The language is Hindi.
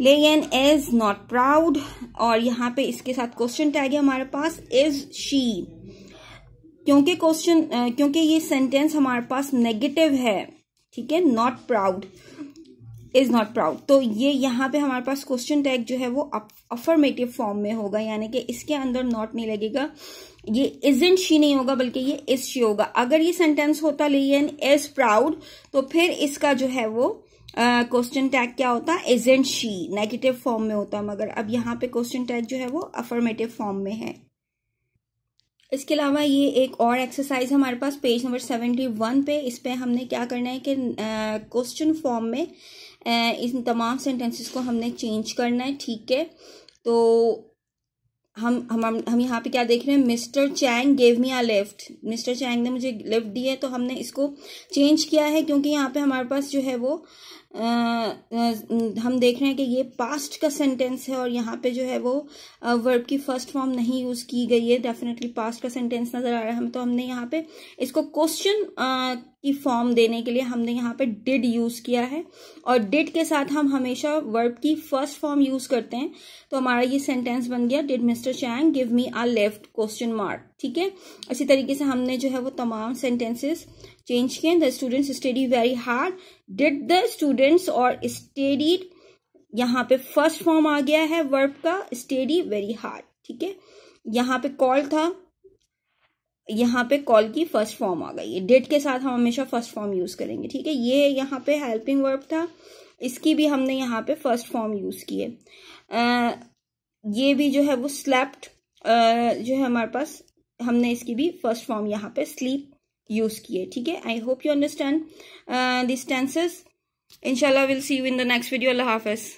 लेन इज नॉट प्राउड और यहाँ पे इसके साथ क्वेश्चन टैग है हमारे पास इज शी क्योंकि क्वेश्चन क्योंकि ये सेंटेंस हमारे पास नेगेटिव है ठीक है not proud is not proud तो ये यहाँ पे हमारे पास क्वेश्चन टैग जो है वो अफर्मेटिव फॉर्म में होगा यानी कि इसके अंदर नॉट नहीं लगेगा ये इजेंट शी नहीं होगा बल्कि ये इज शी होगा अगर ये सेंटेंस होता लेन इज प्राउड तो फिर इसका जो है वो क्वेश्चन टैग क्या होता है एजेंट शी नेगेटिव फॉर्म में होता है मगर अब यहाँ पे क्वेश्चन टैग जो है वो अफर्मेटिव फॉर्म में है इसके अलावा ये एक और एक्सरसाइज हमारे पास पेज नंबर सेवेंटी वन पे इस पर हमने क्या करना है कि क्वेश्चन फॉर्म में आ, इन तमाम सेंटेंसेस को हमने चेंज करना है ठीक है तो हम हम हम यहाँ पे क्या देख रहे हैं Mr Chang gave me a lift Mr Chang ने मुझे लिफ्ट दी है तो हमने इसको चेंज किया है क्योंकि यहाँ पे हमारे पास जो है वो हम देख रहे हैं कि ये पास्ट का सेंटेंस है और यहाँ पे जो है वो वर्ब की फर्स्ट फॉर्म नहीं यूज़ की गई है डेफिनेटली पास्ट का सेंटेंस नज़र आ रहा है हम तो हमने यहाँ पे इसको क्वेश्चन की फॉर्म देने के लिए हमने यहाँ पे डिड यूज़ किया है और डिड के साथ हम हमेशा वर्ब की फर्स्ट फॉर्म यूज़ करते हैं तो हमारा ये सेंटेंस बन गया did Mr Chang give me a left question mark ठीक है इसी तरीके से हमने जो है वो तमाम सेंटेंसेस चेंज किए the students study very hard did the students और स्टडीड यहाँ पे फर्स्ट फॉर्म आ गया है वर्ब का स्टडी वेरी हार्ड ठीक है यहाँ पे कॉल था यहाँ पे कॉल की फर्स्ट फॉर्म आ गई है डेट के साथ हम हमेशा फर्स्ट फॉर्म यूज करेंगे ठीक है ये यहाँ पे हेल्पिंग वर्ब था इसकी भी हमने यहाँ पे फर्स्ट फॉर्म यूज किए ये भी जो है वो स्लैप्ड जो है हमारे पास हमने इसकी भी फर्स्ट फॉर्म यहाँ पे स्लीप यूज किए ठीक है I hope you understand this tenses इनशाला will see you in the next video अल्लाह हाफिज़